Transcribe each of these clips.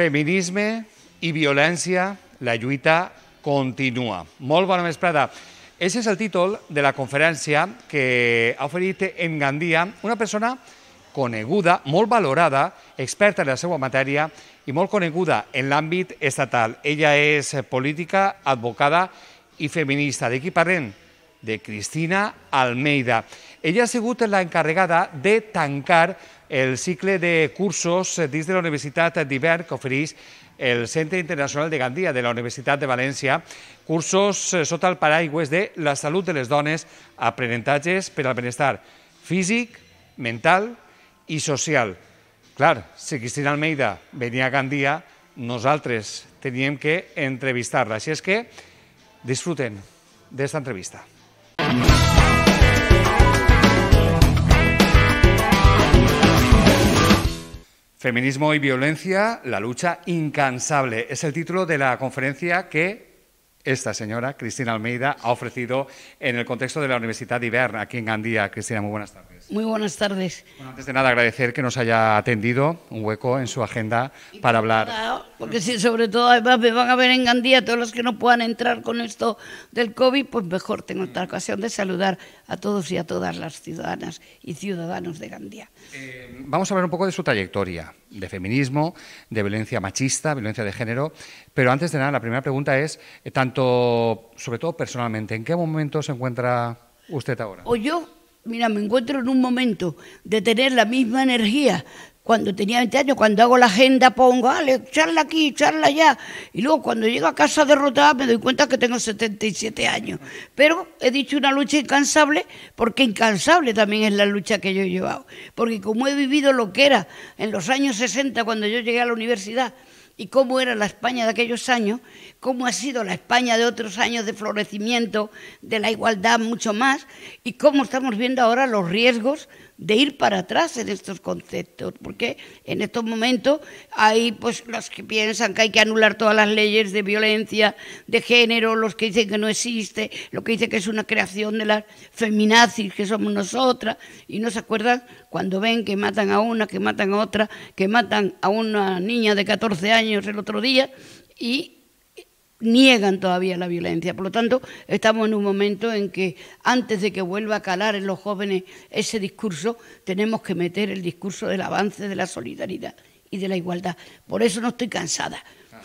feminisme i violència, la lluita continua. Molt bona vesprada. Aquest és el títol de la conferència que ha oferit en Gandia una persona coneguda, molt valorada, experta en la seva matèria i molt coneguda en l'àmbit estatal. Ella és política, advocada i feminista. De qui parlem? De Cristina Almeida. Ella ha sigut l'encarregada de tancar el cicle de cursos dins de la Universitat d'Hivern que ofereix el Centre Internacional de Gandia de la Universitat de València, cursos eh, sota el paraigües de la salut de les dones, aprenentatges per al benestar físic, mental i social. Clar, si Cristina Almeida venia a Gandia, nosaltres teníem que entrevistar-la. Així és que disfruten d'esta entrevista. Mm -hmm. Feminismo y violencia, la lucha incansable. Es el título de la conferencia que esta señora, Cristina Almeida, ha ofrecido en el contexto de la Universidad de aquí en Gandía. Cristina, muy buenas tardes. Muy buenas tardes. antes de nada, agradecer que nos haya atendido un hueco en su agenda para hablar. Porque si sobre todo, además me van a ver en Gandía todos los que no puedan entrar con esto del COVID, pues mejor tengo esta ocasión de saludar a todos y a todas las ciudadanas y ciudadanos de Gandía. Eh, vamos a hablar un poco de su trayectoria de feminismo, de violencia machista, violencia de género. Pero antes de nada, la primera pregunta es, eh, tanto, sobre todo personalmente, ¿en qué momento se encuentra usted ahora? O yo, mira, me encuentro en un momento de tener la misma energía cuando tenía 20 años, cuando hago la agenda pongo, Ale, charla aquí, charla allá. Y luego cuando llego a casa derrotada me doy cuenta que tengo 77 años. Pero he dicho una lucha incansable, porque incansable también es la lucha que yo he llevado. Porque como he vivido lo que era en los años 60 cuando yo llegué a la universidad y cómo era la España de aquellos años, cómo ha sido la España de otros años de florecimiento, de la igualdad mucho más, y cómo estamos viendo ahora los riesgos de ir para atrás en estos conceptos, porque en estos momentos hay pues los que piensan que hay que anular todas las leyes de violencia de género, los que dicen que no existe, lo que dicen que es una creación de las feminazis que somos nosotras, y no se acuerdan cuando ven que matan a una, que matan a otra, que matan a una niña de 14 años el otro día, y niegan todavía la violencia. Por lo tanto, estamos en un momento en que antes de que vuelva a calar en los jóvenes ese discurso, tenemos que meter el discurso del avance de la solidaridad y de la igualdad. Por eso no estoy cansada.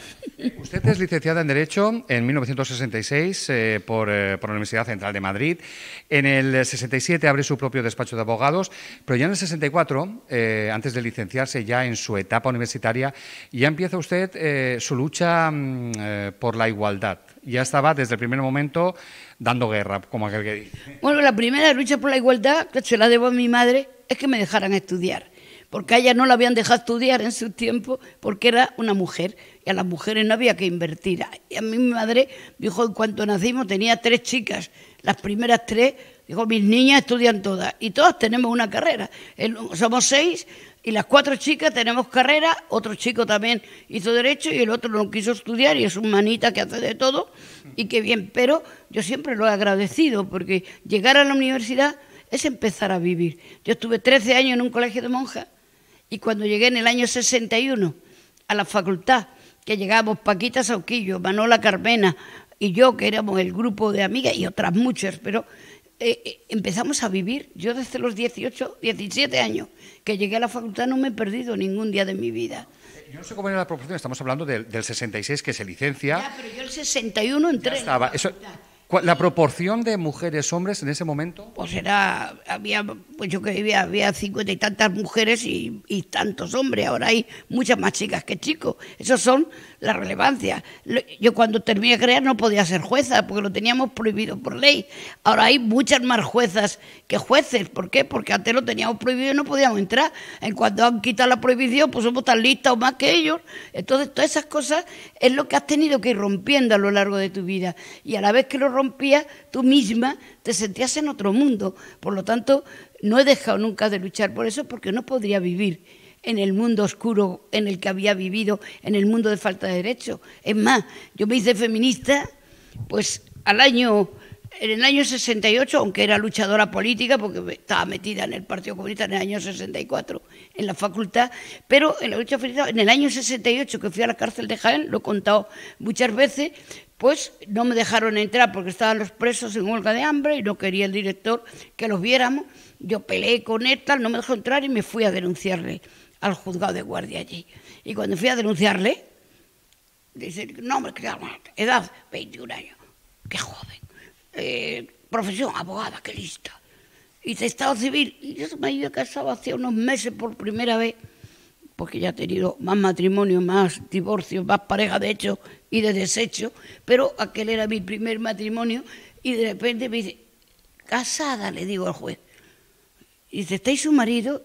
Usted es licenciada en Derecho en 1966 eh, eh, por, la Universidad Central de Madrid. En el 67 abre su propio despacho de abogados, pero ya en el 64, eh, antes de licenciarse ya en su etapa universitaria, ya empieza usted su lucha mm, por la igualdad. Ya estaba desde el primer momento dando guerra, como aquel que dice. Bueno, la primera lucha por la igualdad, que se la debo a mi madre, es que me dejaran estudiar porque a ella no la habían dejado estudiar en su tiempo porque era una mujer y a las mujeres no había que invertir. Y a mí mi madre dijo, en cuanto nacimos tenía tres chicas, las primeras tres, dijo, mis niñas estudian todas y todas tenemos una carrera. Somos seis y las cuatro chicas tenemos carrera, otro chico también hizo derecho y el otro no quiso estudiar y es un manita que hace de todo y qué bien, pero yo siempre lo he agradecido porque llegar a la universidad es empezar a vivir. Yo estuve 13 años en un colegio de monjas y cuando llegué en el año 61 a la facultad que llegábamos Paquita Sauquillo, Manola Carmena y yo, que éramos el grupo de amigas y otras muchas, pero eh, eh, empezamos a vivir. Yo desde los 18, 17 años que llegué a la facultad no me he perdido ningún día de mi vida. Eh, yo no sé cómo era la proporción, estamos hablando del, 66 que se licencia. Ya, pero yo el 61 entré. estaba. Eso, ¿La proporción de mujeres, hombres en ese momento? Pues era, había, pues yo que había, había cincuenta y tantas mujeres y, y, tantos hombres, ahora hay muchas más chicas que chicos. Esos son la relevancia. Yo cuando terminé de crear no podía ser jueza porque lo teníamos prohibido por ley. Ahora hay muchas más juezas que jueces. ¿Por qué? Porque antes lo teníamos prohibido y no podíamos entrar. En cuanto han quitado la prohibición, pues somos tan listas o más que ellos. Entonces, todas esas cosas es lo que has tenido que ir rompiendo a lo largo de tu vida. Y a la vez que lo rompías, tú misma te sentías en otro mundo. Por lo tanto, no he dejado nunca de luchar por eso porque no podría vivir en el mundo oscuro en el que había vivido, en el mundo de falta de derechos. Es más, yo me hice feminista, pues al año, en el año 68, aunque era luchadora política, porque estaba metida en el Partido Comunista en el año 64, en la facultad, pero en en el año 68, que fui a la cárcel de Jaén, lo he contado muchas veces, pues no me dejaron entrar porque estaban los presos en huelga de hambre y no quería el director que los viéramos. Yo peleé con él, tal, no me dejó entrar y me fui a denunciarle al juzgado de guardia allí. Y cuando fui a denunciarle, dice, no, hombre, que edad 21 años, qué joven, eh, profesión abogada, qué lista. Y de Estado civil, y yo me había casado hace unos meses por primera vez, porque ya he tenido más matrimonio, más divorcios, más pareja de hecho y de desecho, pero aquel era mi primer matrimonio y de repente me dice, casada, le digo al juez. Y dice, ¿estáis su marido?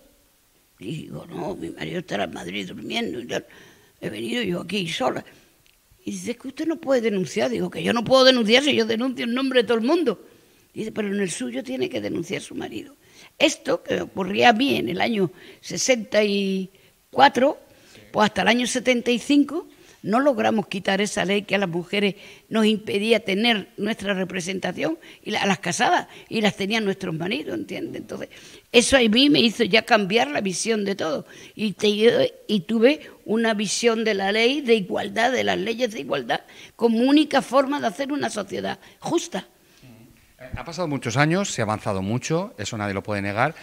Y digo, no, mi marido estará en Madrid durmiendo, yo he venido yo aquí sola. Y dice, es que usted no puede denunciar. Digo, que yo no puedo denunciar si yo denuncio en nombre de todo el mundo. Dice, pero en el suyo tiene que denunciar su marido. Esto que ocurría a mí en el año 64, pues hasta el año 75 no logramos quitar esa ley que a las mujeres nos impedía tener nuestra representación, y a las casadas, y las tenían nuestros maridos, ¿entiendes? Entonces, eso a mí me hizo ya cambiar la visión de todo, y, y tuve una visión de la ley de igualdad, de las leyes de igualdad, como única forma de hacer una sociedad justa. Ha pasado muchos años, se ha avanzado mucho, eso nadie lo puede negar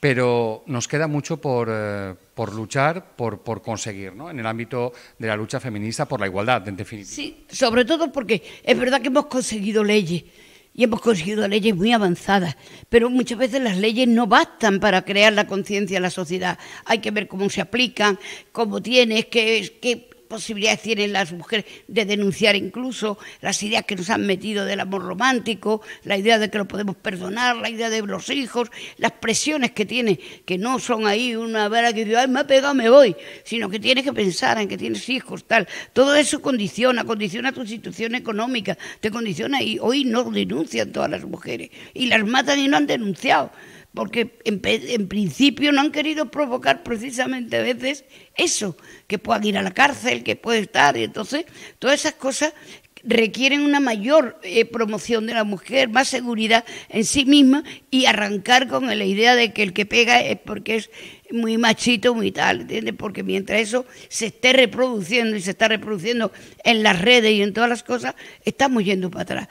pero nos queda mucho eh, por, luchar, por, por conseguir, ¿no? En el ámbito de la lucha feminista por la igualdad, en definitiva. Sí, sobre todo porque es verdad que hemos conseguido leyes y hemos conseguido leyes muy avanzadas, pero muchas veces las leyes no bastan para crear la conciencia en la sociedad. Hay que ver cómo se aplican, cómo tienes, que qué posibilidades tienen las mujeres de denunciar incluso las ideas que nos han metido del amor romántico, la idea de que lo podemos perdonar, la idea de los hijos, las presiones que tiene, que no son ahí una vara que dice, ay, me ha pegado, me voy, sino que tienes que pensar en que tienes hijos, tal. Todo eso condiciona, condiciona tu situación económica, te condiciona y hoy no denuncian todas las mujeres y las matan y no han denunciado porque en, principio no han querido provocar precisamente a veces eso, que puedan ir a la cárcel, que puede estar, y entonces todas esas cosas requieren una mayor eh, promoción de la mujer, más seguridad en sí misma y arrancar con la idea de que el que pega es porque es muy machito, muy tal, ¿entiendes? Porque mientras eso se esté reproduciendo y se está reproduciendo en las redes y en todas las cosas, estamos yendo para atrás.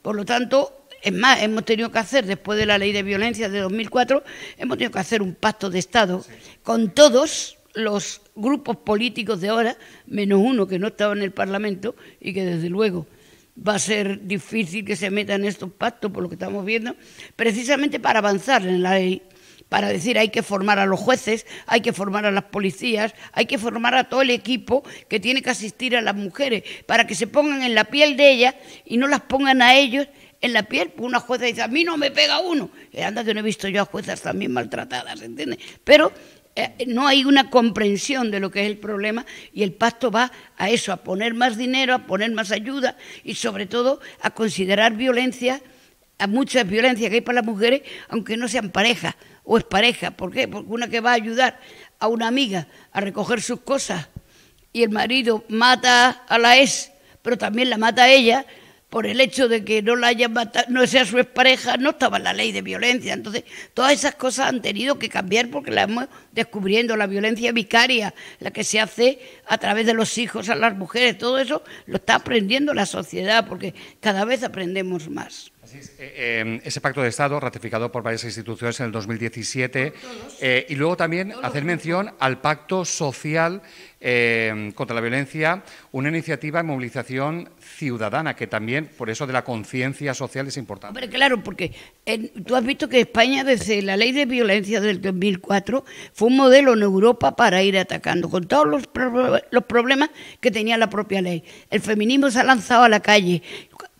Por lo tanto, es más, hemos tenido que hacer, después de la ley de violencia de 2004, hemos tenido que hacer un pacto de Estado con todos los grupos políticos de ahora, menos uno que no estaba en el Parlamento y que desde luego va a ser difícil que se metan en estos pactos, por lo que estamos viendo, precisamente para avanzar en la ley, para decir hay que formar a los jueces, hay que formar a las policías, hay que formar a todo el equipo que tiene que asistir a las mujeres, para que se pongan en la piel de ellas y no las pongan a ellos en la piel. Una jueza dice, a mí no me pega uno. Eh, anda que no he visto yo a juezas también maltratadas, ¿entiendes? Pero eh, no hay una comprensión de lo que es el problema y el pacto va a eso, a poner más dinero, a poner más ayuda y sobre todo a considerar violencia, a muchas violencias que hay para las mujeres, aunque no sean parejas o es pareja. ¿Por qué? Porque una que va a ayudar a una amiga a recoger sus cosas y el marido mata a la ex, pero también la mata a ella, por el hecho de que no la haya matado, no sea su pareja, no estaba en la ley de violencia. Entonces, todas esas cosas han tenido que cambiar porque la hemos descubriendo, la violencia vicaria, la que se hace a través de los hijos a las mujeres, todo eso lo está aprendiendo la sociedad porque cada vez aprendemos más. Eh, em, ese pacto de Estado ratificado por varias instituciones en el 2017 eh, y luego también hacer mención al pacto social em, contra la violencia, una iniciativa de movilización ciudadana que también por eso de la conciencia social es importante. claro, porque eh, tú has visto que España desde la ley de violencia del 2004 fue un modelo en Europa para ir atacando con todos los, los problemas que tenía la propia ley. El feminismo se ha lanzado a la calle,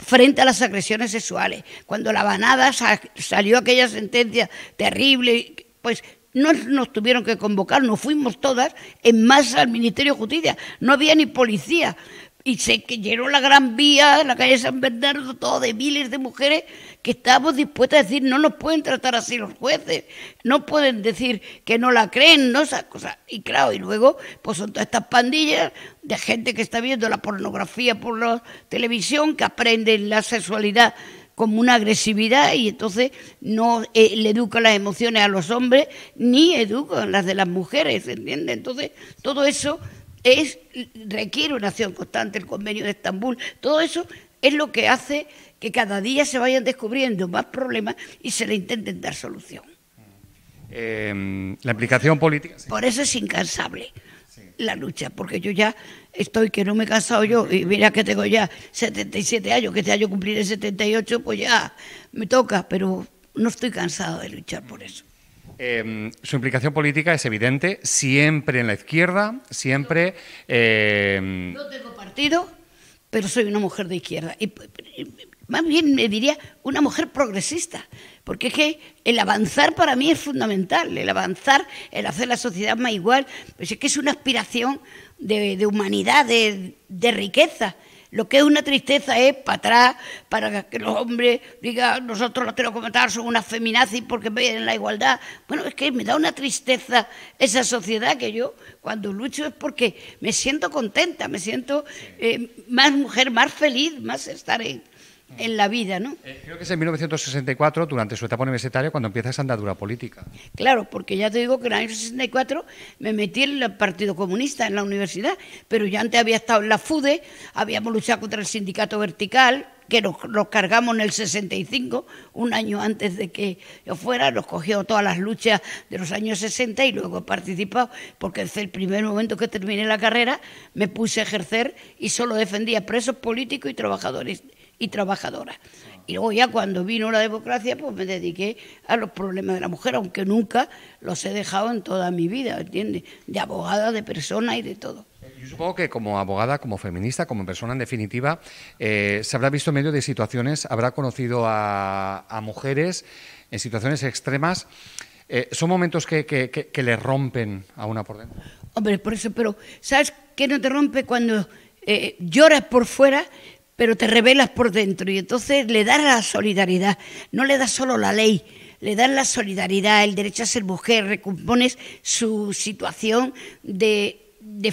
frente a las agresiones sexuales. Cuando la banada salió aquella sentencia terrible, pues no nos tuvieron que convocar, nos fuimos todas en masa al Ministerio de Justicia, no había ni policía. Y se llenó la Gran Vía, la calle San Bernardo, todo de miles de mujeres que estamos dispuestos a decir no nos pueden tratar así los jueces, no pueden decir que no la creen, no esas Y claro, y luego pues son todas estas pandillas de gente que está viendo la pornografía por la televisión, que aprenden la sexualidad como una agresividad y entonces no eh, le educan las emociones a los hombres ni educan las de las mujeres, ¿entiendes? Entonces todo eso es requiere una acción constante, el convenio de Estambul, todo eso es lo que hace que cada día se vayan descubriendo más problemas y se le intenten dar solución. Em, la implicación política. Por eso es incansable la lucha, porque yo ya estoy que no me he cansado yo, y mira que tengo ya 77 años, que este año cumpliré 78, pues ya me toca, pero no estoy cansado de luchar por eso. Em, su implicación política es evidente, siempre en la izquierda, siempre... No em, tengo partido, pero soy una mujer de izquierda. Y, más bien me diría una mujer progresista, porque es que el avanzar para mí es fundamental, el avanzar, el hacer la sociedad más igual, pues es que es una aspiración de, humanidad, de, riqueza. Lo que es una tristeza es para atrás, para que los hombres digan, nosotros los tenemos que matar, son una feminazis porque ven la igualdad. Bueno, es que me da una tristeza esa sociedad que yo cuando lucho es porque me siento contenta, me siento eh, más mujer, más feliz, más estar en, en la vida, ¿no? Eh, creo que es en 1964, durante su etapa universitaria, cuando empieza esa andadura política. Claro, porque ya te digo que en el año 64 me metí en el Partido Comunista, en la universidad, pero ya antes había estado en la FUDE, habíamos luchado contra el sindicato vertical, que nos, nos, cargamos en el 65, un año antes de que yo fuera, nos cogió todas las luchas de los años 60 y luego he participado, porque desde el primer momento que terminé la carrera me puse a ejercer y solo defendía presos políticos y trabajadores y trabajadora. Y luego ya cuando vino la democracia, pues me dediqué a los problemas de la mujer, aunque nunca los he dejado en toda mi vida, ¿entiendes? De abogada, de persona y de todo. Yo supongo que como abogada, como feminista, como persona en definitiva, eh, se habrá visto en medio de situaciones, habrá conocido a, mujeres en situaciones extremas. Eh, ¿Son momentos que, que, le rompen a una por dentro? Hombre, por eso, pero ¿sabes qué no te rompe cuando eh, lloras por fuera, pero te revelas por dentro y entonces le das la solidaridad, no le das solo la ley, le das la solidaridad, el derecho a ser mujer, recompones su situación de,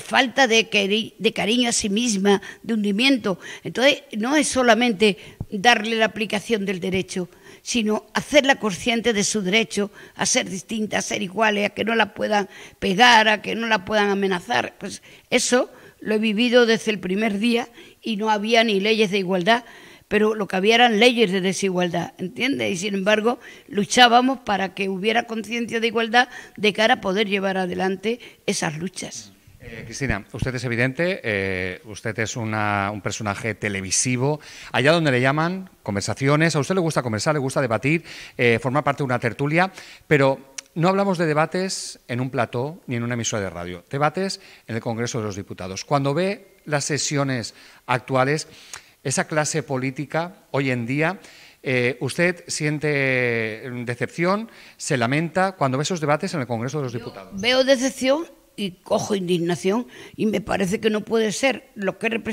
falta de, de cariño a sí misma, de hundimiento. Entonces no es solamente darle la aplicación del derecho, sino hacerla consciente de su derecho a ser distinta, a ser iguales, a que no la puedan pegar, a que no la puedan amenazar. Pues eso lo he vivido desde el primer día y no había ni leyes de igualdad, pero lo que había eran leyes de desigualdad, ¿entiendes? Y sin embargo, luchábamos para que hubiera conciencia de igualdad de cara a poder llevar adelante esas luchas. Eh, Cristina, usted es evidente, eh, usted es un personaje televisivo. Allá donde le llaman conversaciones, a usted le gusta conversar, le gusta debatir, eh, forma parte de una tertulia, pero no hablamos de debates en un plató ni en una emisora de radio, debates en el Congreso de los Diputados. Cuando ve las sesiones actuales, esa clase política hoy en día, eh, usted siente mm, decepción, se lamenta cuando ve esos debates en el Congreso de los Diputados. Veo decepción y cojo indignación y me parece que no puede ser lo que los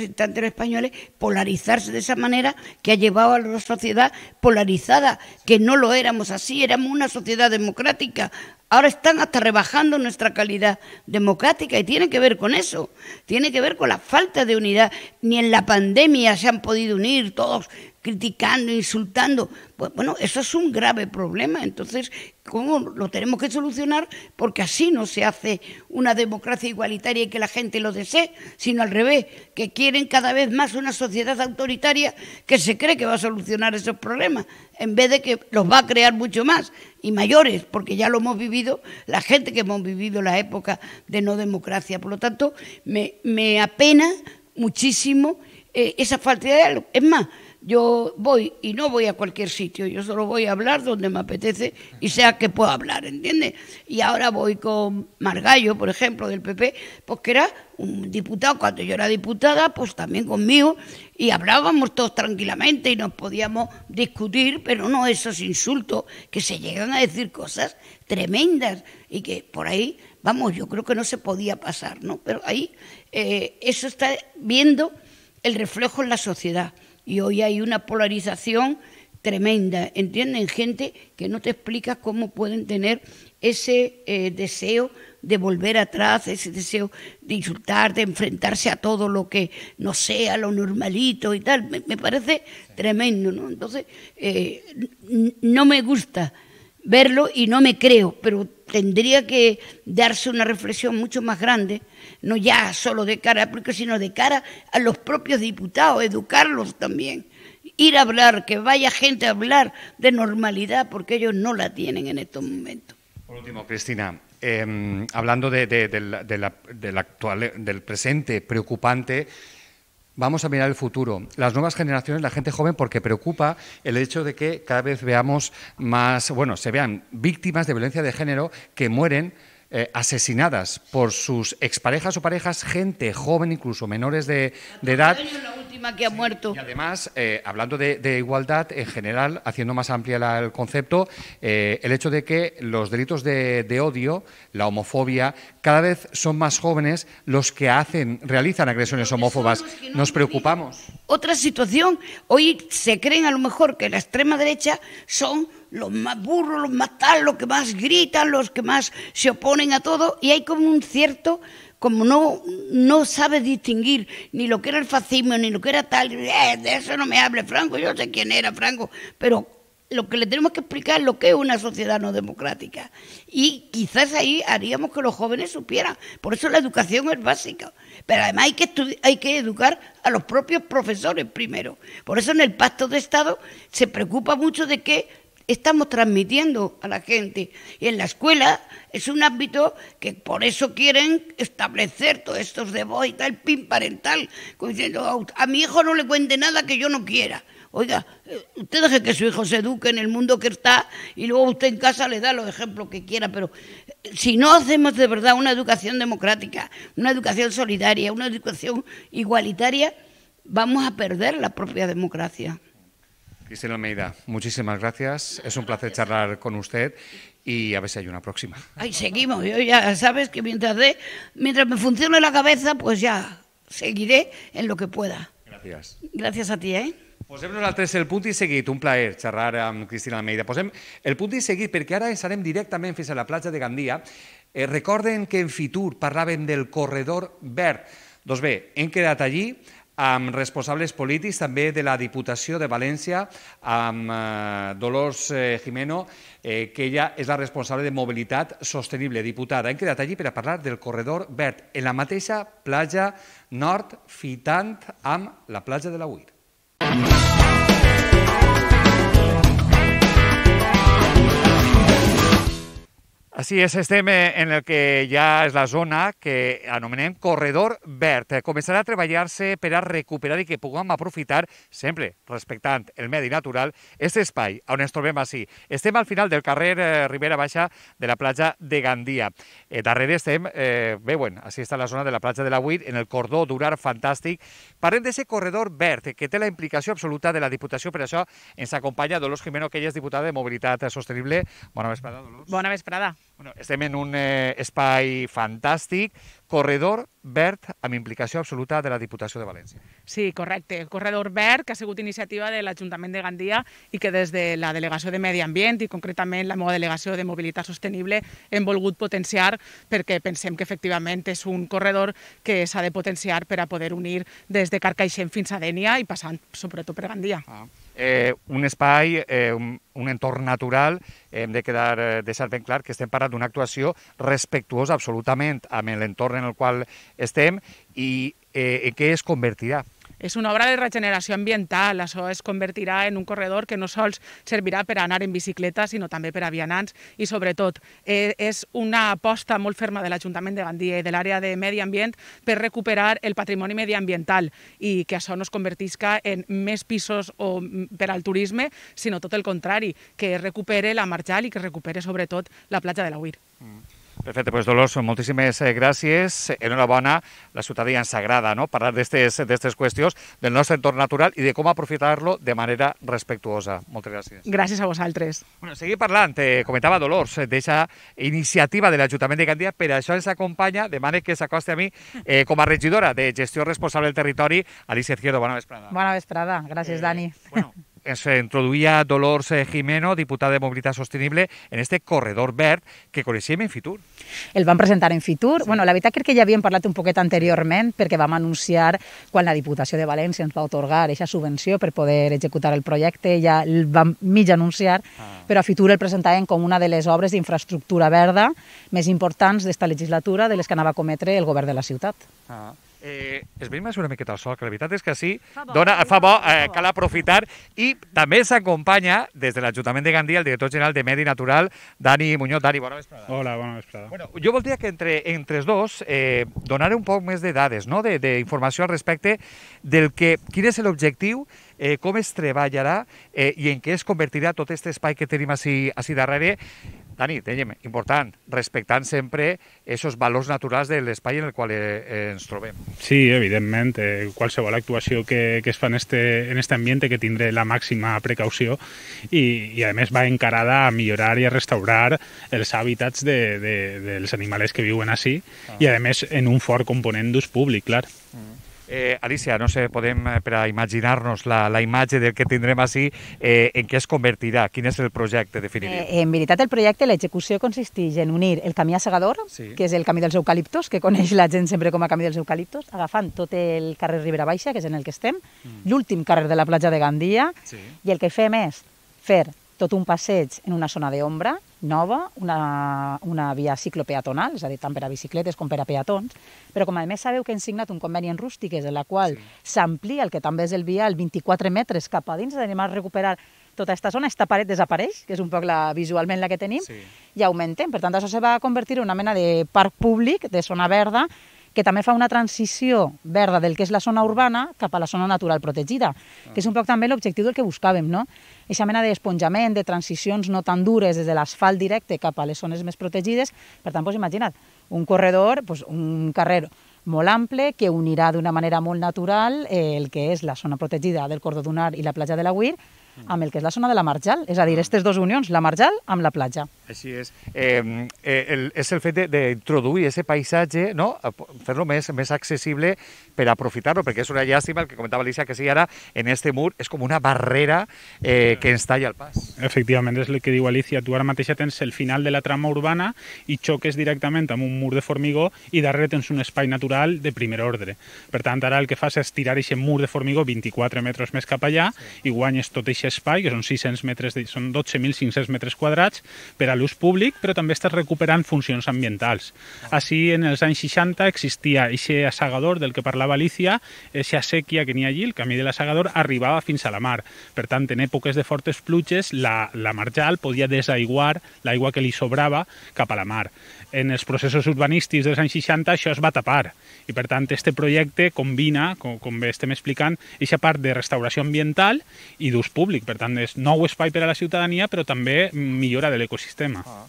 españoles polarizarse de esa manera que ha llevado a la sociedad polarizada, que no lo éramos así, éramos una sociedad democrática, Ahora están hasta rebajando nuestra calidad democrática y tiene que ver con eso, tiene que ver con la falta de unidad. Ni en la pandemia se han podido unir todos criticando, insultando. bueno, eso es un grave problema. Entonces, ¿cómo lo tenemos que solucionar? Porque así no se hace una democracia igualitaria y que la gente lo desee, sino al revés, que quieren cada vez más una sociedad autoritaria que se cree que va a solucionar esos problemas, en vez de que los va a crear mucho más y mayores, porque ya lo hemos vivido la gente que hemos vivido la época de no democracia. Por lo tanto, me, apena muchísimo eh, esa falta de algo, Es más, yo voy y no voy a cualquier sitio, yo solo voy a hablar donde me apetece y sea que pueda hablar, ¿entiendes? Y ahora voy con Margallo, por ejemplo, del PP, pues que era un diputado, cuando yo era diputada, pues también conmigo, y hablábamos todos tranquilamente y nos podíamos discutir, pero no esos insultos que se llegan a decir cosas tremendas y que por ahí, vamos, yo creo que no se podía pasar, ¿no? Pero ahí eh, eso está viendo el reflejo en la sociedad. Y hoy hay una polarización tremenda, ¿entienden? Gente que no te explica cómo pueden tener ese eh, deseo de volver atrás, ese deseo de insultar, de enfrentarse a todo lo que no sea lo normalito y tal. Me, parece tremendo, ¿no? Entonces, eh, no me gusta verlo y no me creo, pero tendría que darse una reflexión mucho más grande, no ya solo de cara a sino de cara a los propios diputados, educarlos también, ir a hablar, que vaya gente a hablar de normalidad, porque ellos no la tienen en estos momentos. Por último, Cristina, em, hablando actual, del presente preocupante, vamos a mirar el futuro. Las nuevas generaciones, la gente joven, porque preocupa el hecho de que cada vez veamos más, bueno, se vean víctimas de violencia de género que mueren eh, asesinadas por sus exparejas o parejas, gente joven, incluso menores de, edad. Y además, eh, hablando de, igualdad en general, haciendo más amplia el concepto, eh, el hecho de que los delitos de, odio, la homofobia, cada vez son más jóvenes los que hacen, realizan agresiones homófobas. Nos preocupamos. Otra situación, hoy se creen a lo mejor que la extrema derecha son los más burros, los más tal, los que más gritan, los que más se oponen a todo, y hay como un cierto, como no, no sabes distinguir ni lo que era el fascismo, ni lo que era tal, eh, de eso no me hable Franco, yo sé quién era Franco, pero lo que le tenemos que explicar es lo que es una sociedad no democrática. Y quizás ahí haríamos que los jóvenes supieran. Por eso la educación es básica. Pero además hay que, hay que educar a los propios profesores primero. Por eso en el pacto de Estado se preocupa mucho de que estamos transmitiendo a la gente. Y en la escuela es un ámbito que por eso quieren establecer todos estos de y tal, pin parental, diciendo, a mi hijo no le cuente nada que yo no quiera. Oiga, eh, usted deje que su hijo se eduque en el mundo que está y luego usted en casa le da los ejemplos que quiera, pero eh, si no hacemos de verdad una educación democrática, una educación solidaria, una educación igualitaria, vamos a perder la propia democracia. Cristina Almeida, muchísimas gracias. Es un placer charlar con usted y a ver si hay una próxima. Ahí seguimos. Yo ya sabes que mientras, de, mientras me funcione la cabeza, pues ya seguiré en lo que pueda. Gracias. Gracias a ti, ¿eh? Posem-nos altres el punt i seguit. Un plaer xerrar amb Cristina Almeida. Posem el punt i seguit perquè ara anem directament fins a la platja de Gandia. Eh, recorden que en Fitur parlàvem del corredor verd. Doncs bé, hem quedat allí amb responsables polítics també de la Diputació de València, amb eh, Dolors eh, Jimeno, eh, que ella és la responsable de Mobilitat Sostenible, diputada. Hem quedat allí per a parlar del corredor verd, en la mateixa platja nord, fitant amb la platja de la Uir. Mm -hmm. Així és, estem en el que ja és la zona que anomenem corredor verd. Començarà a treballar-se per a recuperar i que puguem aprofitar, sempre respectant el medi natural, aquest espai on ens trobem així. Estem al final del carrer eh, Ribera Baixa de la platja de Gandia. Eh, darrere estem, eh, veuen, així està la zona de la platja de la Huit, en el cordó durar fantàstic. Parlem d'aquest corredor verd, que té la implicació absoluta de la Diputació, per això ens acompanya Dolors Jimeno, que ella és diputada de Mobilitat Sostenible. Bona vesprada, Dolors. Bona vesprada. Bueno, estem en eh, un spy fantastic, corredor verd amb implicació absoluta de la Diputació de València. Sí, correcte. El corredor verd, que ha sigut iniciativa de l'Ajuntament de Gandia i que des de la Delegació de Medi Ambient i concretament la meva Delegació de Mobilitat Sostenible hem volgut potenciar perquè pensem que efectivament és un corredor que s'ha de potenciar per a poder unir des de Carcaixent fins a Dènia i passant sobretot per Gandia. Ah. Eh, un espai, eh, un, un entorn natural, hem de quedar eh, deixar ben clar que estem parlant d'una actuació respectuosa absolutament amb l'entorn en el qual estem i eh, en què es convertirà? És una obra de regeneració ambiental, això es convertirà en un corredor que no sols servirà per anar en bicicleta, sinó també per a vianants i sobretot eh, és una aposta molt ferma de l'Ajuntament de Gandia i de l'àrea de Medi Ambient per recuperar el patrimoni mediambiental i que això no es convertisca en més pisos o mm, per al turisme, sinó tot el contrari, que recupere la Marjal i que recupere sobretot la platja de la Uir. Mm. Perfecte, doncs Dolors, moltíssimes eh, gràcies. Enhorabona, la ciutadania ens agrada no? parlar d'aquestes qüestions del nostre entorn natural i de com aprofitar-lo de manera respectuosa. Moltes gràcies. Gràcies a vosaltres. Bueno, seguim parlant, eh, comentava Dolors, eh, d'aquesta iniciativa de l'Ajuntament de Gandia, per això ens acompanya, manera que s'acosti a mi eh, com a regidora de gestió responsable del territori, Alicia Izquierdo. Bona vesprada. Bona vesprada, gràcies eh, Dani. Bueno, es eh, introduía Dolors eh, Jimeno, diputada de Mobilitat Sostenible, en este corredor verd que coneixíem en Fitur. El van presentar en Fitur. Sí. Bueno, la veritat crec que ja havíem parlat un poquet anteriorment perquè vam anunciar quan la Diputació de València ens va otorgar aquesta subvenció per poder executar el projecte, ja el vam mig anunciar, ah. però a Fitur el presentaven com una de les obres d'infraestructura verda més importants d'esta legislatura de les que anava a cometre el govern de la ciutat. Ah. Eh, es veiem una miqueta al sol, que la veritat és que sí, fa bo, dona, eh? fa bo, eh, cal aprofitar, i també s'acompanya des de l'Ajuntament de Gandia el director general de Medi Natural, Dani Muñoz. Dani, bona vesprada. Hola, bona vesprada. Bueno, jo voldria que entre, entre els dos eh, donar un poc més de dades, no? d'informació al respecte del que, quin és l'objectiu, eh, com es treballarà eh, i en què es convertirà tot aquest espai que tenim així, així darrere, Dani, dèiem, important, respectant sempre aquests valors naturals de l'espai en el qual eh, ens trobem. Sí, evidentment, eh, qualsevol actuació que, que es fa en este, en este ambient que tindré la màxima precaució i, i a més va encarada a millorar i a restaurar els hàbitats de, de, dels animals que viuen així ah. i a més en un fort component d'ús públic, clar. Mm. Eh, Alicia, no sé, podem, eh, per a imaginar-nos la, la imatge del que tindrem així, eh, en què es convertirà? Quin és el projecte definitiu? Eh, en veritat, el projecte, l'execució consisteix en unir el camí assegador, sí. que és el camí dels eucaliptos, que coneix la gent sempre com a camí dels eucaliptos, agafant tot el carrer Ribera Baixa, que és en el que estem, mm. l'últim carrer de la platja de Gandia, sí. i el que fem és fer tot un passeig en una zona d'ombra nova, una, una via ciclopeatonal, és a dir, tant per a bicicletes com per a peatons, però com a més sabeu que hem signat un conveni en rústiques en la qual s'amplia sí. el que també és el vial 24 metres cap a dins, anem a recuperar tota aquesta zona, aquesta paret desapareix, que és un poc la, visualment la que tenim, sí. i augmentem. Per tant, això se va convertir en una mena de parc públic, de zona verda, que també fa una transició verda del que és la zona urbana cap a la zona natural protegida, que és un poc també l'objectiu del que buscàvem, no? Eixa mena d'esponjament, de transicions no tan dures des de l'asfalt directe cap a les zones més protegides, per tant, doncs, imagina't, un corredor, doncs, un carrer molt ample que unirà d'una manera molt natural eh, el que és la zona protegida del Cordó Dunar i la platja de la Huir Mm. amb el que és la zona de la Marjal, és a dir, aquestes mm. dues unions, la Marjal amb la platja. Així és. Eh, eh, el, és el fet d'introduir aquest paisatge, no? fer-lo més, més accessible per aprofitar-lo, perquè és una llàstima, el que comentava l'Issa, que sí, ara en este mur és com una barrera eh, que ens talla el pas. Efectivament, és el que diu Alicia. Tu ara mateix tens el final de la trama urbana i xoques directament amb un mur de formigó i darrere tens un espai natural de primer ordre. Per tant, ara el que fas és tirar aquest mur de formigó 24 metres més cap allà sí. i guanyes tot aquest espai, que són 600 metres, de, són 12.500 metres quadrats, per a l'ús públic, però també està recuperant funcions ambientals. Així, en els anys 60 existia aquest assegador del que parlava Alicia, aquesta sèquia que n'hi ha allí, el camí de l'assegador, arribava fins a la mar. Per tant, en èpoques de fortes pluges, la, la marjal podia desaiguar l'aigua que li sobrava cap a la mar. En els processos urbanístics dels anys 60 això es va tapar i per tant este projecte combina, com, com bé estem explicant, aquesta part de restauració ambiental i d'ús públic públic. Per tant, és nou espai per a la ciutadania, però també millora de l'ecosistema. Ah.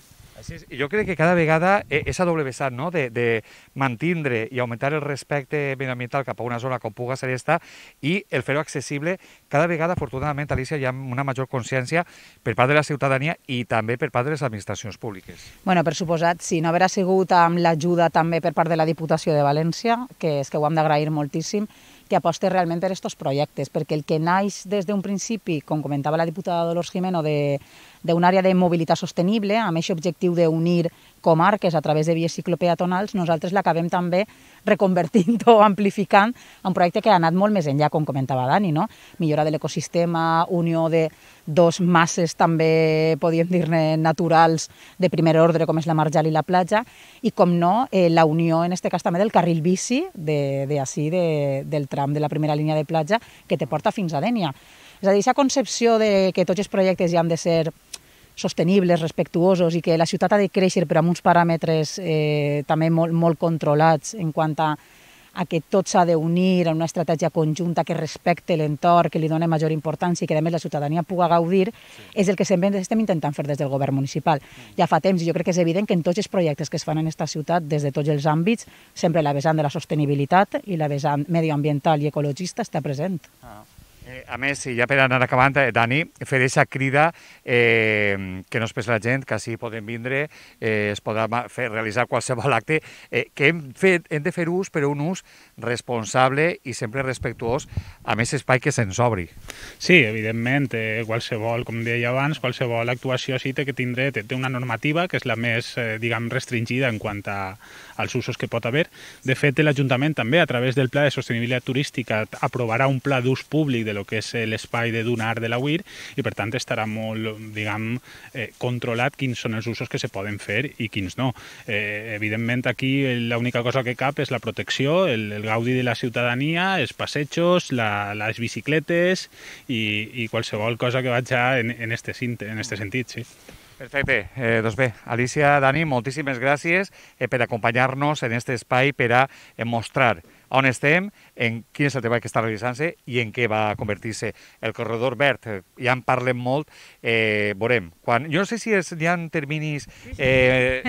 Jo crec que cada vegada eh, és a doble vessant, no? de, de mantindre i augmentar el respecte mediambiental cap a una zona com puga ser esta i el fer-ho accessible. Cada vegada, afortunadament, Alicia, hi ha una major consciència per part de la ciutadania i també per part de les administracions públiques. Bueno, per suposat, si no haguera sigut amb l'ajuda també per part de la Diputació de València, que és que ho hem d'agrair moltíssim, que aposte realment per aquests projectes, perquè el que naix des d'un principi, com comentava la diputada Dolors Jimeno, d'una àrea de mobilitat sostenible, amb aquest objectiu d'unir comarques a través de vies ciclopeatonals, nosaltres l'acabem també reconvertint o amplificant en un projecte que ha anat molt més enllà, com comentava Dani, no? millora de l'ecosistema, unió de dos masses també, podríem dir-ne, naturals de primer ordre, com és la Marjal i la platja, i com no, eh, la unió, en este cas també, del carril bici de, de, així, de, del tram de la primera línia de platja que te porta fins a Dènia. És a dir, aquesta concepció de que tots els projectes ja han de ser sostenibles, respectuosos i que la ciutat ha de créixer però amb uns paràmetres eh, també molt, molt controlats en quant a, a que tot s'ha d'unir en una estratègia conjunta que respecte l'entorn, que li dona major importància i que, a més, la ciutadania puga gaudir, sí. és el que sempre estem intentant fer des del govern municipal. Sí. Mm. Ja fa temps, i jo crec que és evident que en tots els projectes que es fan en aquesta ciutat, des de tots els àmbits, sempre la vessant de la sostenibilitat i la vessant medioambiental i ecologista està present. Ah. Eh, a més, ja per anar acabant, eh, Dani, fer aquesta crida eh, que no es pesa la gent, que així poden vindre, eh, es podrà fer, realitzar qualsevol acte, eh, que hem, fet, hem de fer ús, però un ús responsable i sempre respectuós a més espai que se'ns obri. Sí, evidentment, eh, qualsevol, com deia abans, qualsevol actuació sí té que tindre, té, té una normativa que és la més, eh, diguem, restringida en quant a, als usos que pot haver. De fet, l'Ajuntament també, a través del Pla de Sostenibilitat Turística, aprovarà un pla d'ús públic de lo que és l'espai de donar de la UIR i per tant estarà molt, diguem, eh, controlat quins són els usos que se poden fer i quins no. Eh, evidentment aquí l'única cosa que cap és la protecció, el, el gaudi de la ciutadania, els passejos, la, les bicicletes i, i qualsevol cosa que vaig a en, en, este, en este sentit, sí. Perfecte, eh, doncs bé, Alicia, Dani, moltíssimes gràcies eh, per acompanyar-nos en aquest espai per a eh, mostrar on estem en quin és el treball que està realitzant-se i en què va convertir-se el corredor verd. Eh, ja en parlem molt, eh, veurem. Quan, jo no sé si és, hi ha terminis eh,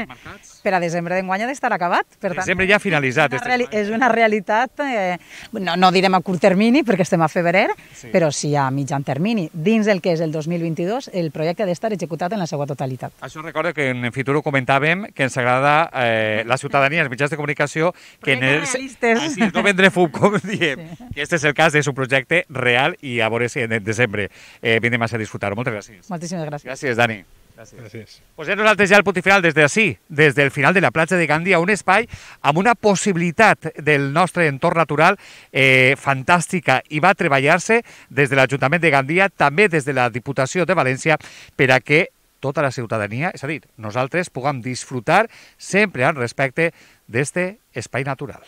Per a desembre d'enguany ha d'estar acabat. Per tant, desembre ja finalitzat. És una, reali és una realitat, eh, no, no direm a curt termini perquè estem a febrer, sí. però sí a mitjan termini. Dins del que és el 2022, el projecte ha d'estar executat en la seva totalitat. Això recorda que en Fitur ho comentàvem, que ens agrada eh, la ciutadania, els mitjans de comunicació, que en els, sí, no vendré fum com diem sí. que este és el cas, de su projecte real i a veure si en desembre eh, vindrem a disfrutar-ho. Moltes gràcies. Moltíssimes gràcies. Gràcies, Dani. Gràcies. Gràcies. Pues ja nosaltres ja al punt final des d'ací, des del final de la platja de Gandhi, a un espai amb una possibilitat del nostre entorn natural eh, fantàstica i va treballar-se des de l'Ajuntament de Gandia, també des de la Diputació de València, per a que tota la ciutadania, és a dir, nosaltres puguem disfrutar sempre al respecte d'este espai natural.